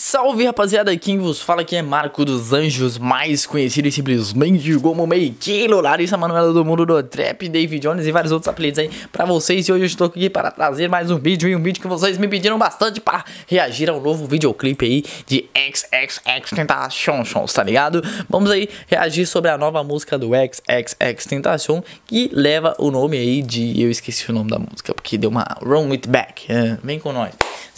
Salve rapaziada, quem vos fala aqui é Marco dos Anjos, mais conhecido simplesmente como Meikilo, Larissa Manuela do Mundo do Trap, David Jones e vários outros apelidos aí pra vocês. E hoje eu estou aqui para trazer mais um vídeo e um vídeo que vocês me pediram bastante para reagir ao novo videoclipe aí de XXX Tentation. tá ligado? Vamos aí reagir sobre a nova música do XXX Tentacion que leva o nome aí de. Eu esqueci o nome da música porque deu uma Run It Back, é, vem com nós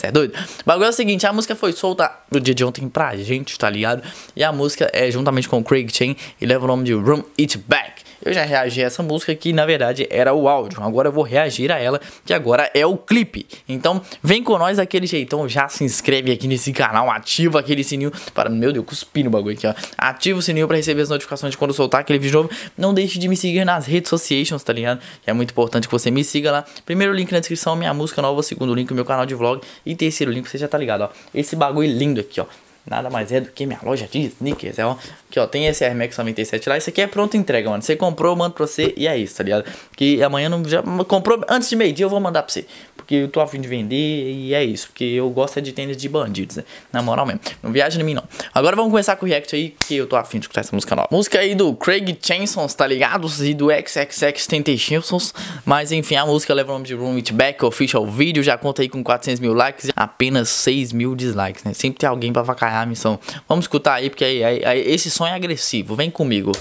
é doido? O bagulho é o seguinte, a música foi solta no dia de ontem pra gente, tá ligado? E a música é juntamente com o Craig Chain e leva o nome de Room It Back. Eu já reagi a essa música que na verdade era o áudio. Agora eu vou reagir a ela que agora é o clipe. Então vem com nós daquele jeitão. Já se inscreve aqui nesse canal, ativa aquele sininho para meu Deus, cuspi no bagulho aqui, ó. Ativa o sininho para receber as notificações de quando soltar aquele vídeo novo. Não deixe de me seguir nas redes sociais, tá ligado? É muito importante que você me siga lá. Primeiro link na descrição, minha música nova. Segundo link, meu canal de vlog. E terceiro link, você já tá ligado, ó. Esse bagulho lindo aqui, ó. Nada mais é do que minha loja de sneakers. É, ó. Aqui, ó, tem esse Air Max 97 lá. Isso aqui é pronto entrega, mano. Você comprou, eu mando pra você e é isso, tá ligado? Que amanhã não já comprou antes de meio-dia, eu vou mandar pra você. Porque eu tô afim de vender e é isso. Porque eu gosto é de tênis de bandidos, né? Na moral mesmo. Não viaja em mim, não. Agora vamos começar com o react aí, que eu tô afim de escutar essa música nova. Música aí do Craig Chansons, tá ligado? E do XXX Tentations. Mas enfim, a música leva o nome de Room It Back, official vídeo. Já conta aí com 400 mil likes e apenas 6 mil dislikes, né? Sempre tem alguém pra vacar encerrar ah, a missão. Vamos escutar aí, porque aí, aí, aí esse som é agressivo. Vem comigo.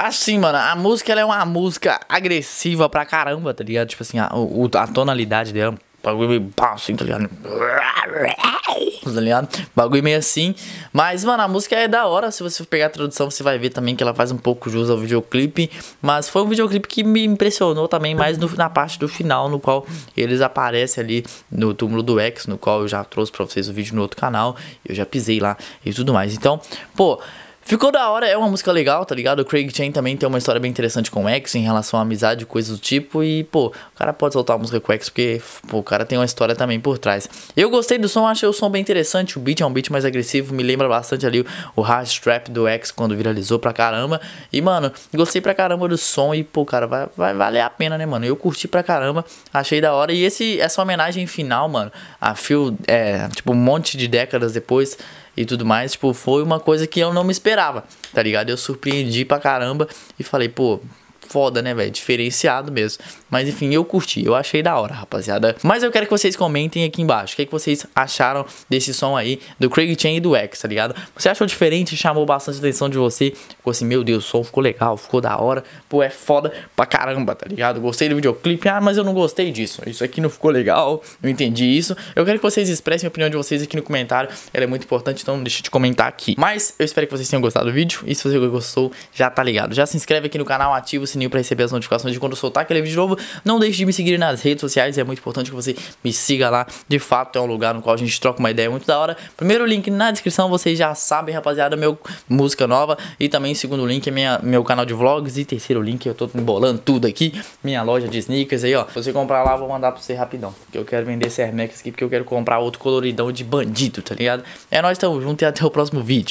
Assim, mano, a música ela é uma música agressiva pra caramba, tá ligado? Tipo assim, a, a tonalidade dela bagulho meio pá, assim, tá ligado? Tá ligado? Bagulho meio assim. Mas, mano, a música é da hora. Se você pegar a tradução, você vai ver também que ela faz um pouco jus ao videoclipe. Mas foi um videoclipe que me impressionou também, mais no, na parte do final, no qual eles aparecem ali no túmulo do X, no qual eu já trouxe pra vocês o vídeo no outro canal. Eu já pisei lá e tudo mais. Então, pô. Ficou da hora, é uma música legal, tá ligado? O Craig Chain também tem uma história bem interessante com o X em relação à amizade, coisas do tipo. E, pô, o cara pode soltar a música com o X porque, pô, o cara tem uma história também por trás. Eu gostei do som, achei o som bem interessante. O beat é um beat mais agressivo, me lembra bastante ali o hard trap do X quando viralizou pra caramba. E, mano, gostei pra caramba do som e, pô, cara, vai, vai valer a pena, né, mano? Eu curti pra caramba, achei da hora. E esse, essa homenagem final, mano, a Phil, é, tipo, um monte de décadas depois e tudo mais, tipo, foi uma coisa que eu não me esperava, tá ligado? Eu surpreendi pra caramba e falei, pô, foda, né, velho? Diferenciado mesmo. Mas enfim, eu curti, eu achei da hora, rapaziada. Mas eu quero que vocês comentem aqui embaixo. O que, é que vocês acharam desse som aí do Craig Chain e do X, tá ligado? Você achou diferente? Chamou bastante atenção de você? Ficou assim, meu Deus, o som ficou legal, ficou da hora. Pô, é foda pra caramba, tá ligado? Gostei do videoclipe. Ah, mas eu não gostei disso. Isso aqui não ficou legal, não entendi isso. Eu quero que vocês expressem a opinião de vocês aqui no comentário. Ela é muito importante, então não deixe de comentar aqui. Mas eu espero que vocês tenham gostado do vídeo. E se você gostou, já tá ligado. Já se inscreve aqui no canal, ativa sininho para receber as notificações de quando soltar aquele vídeo novo. Não deixe de me seguir nas redes sociais, é muito importante que você me siga lá. De fato, é um lugar no qual a gente troca uma ideia muito da hora. Primeiro link na descrição, vocês já sabem, rapaziada, meu música nova. E também segundo link é minha, meu canal de vlogs. E terceiro link, eu tô embolando tudo aqui. Minha loja de sneakers aí, ó. Se você comprar lá, vou mandar pra você rapidão. Porque eu quero vender esse Air Max aqui, porque eu quero comprar outro coloridão de bandido, tá ligado? É nós, tamo junto e até o próximo vídeo.